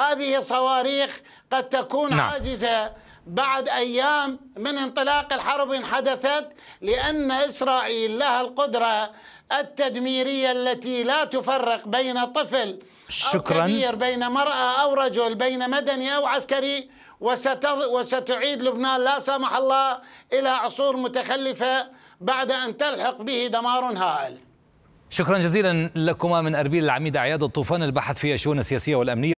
هذه صواريخ قد تكون نعم. عاجزة بعد أيام من انطلاق الحرب إن حدثت لأن إسرائيل لها القدرة التدميرية التي لا تفرق بين طفل شكرا أو كبير بين مرأة أو رجل بين مدني أو عسكري وستعيد لبنان لا سمح الله إلى عصور متخلفة بعد أن تلحق به دمار هائل شكرا جزيلا لكما من أربيل العميد عياد الطوفان البحث في الشؤون السياسية والأمنية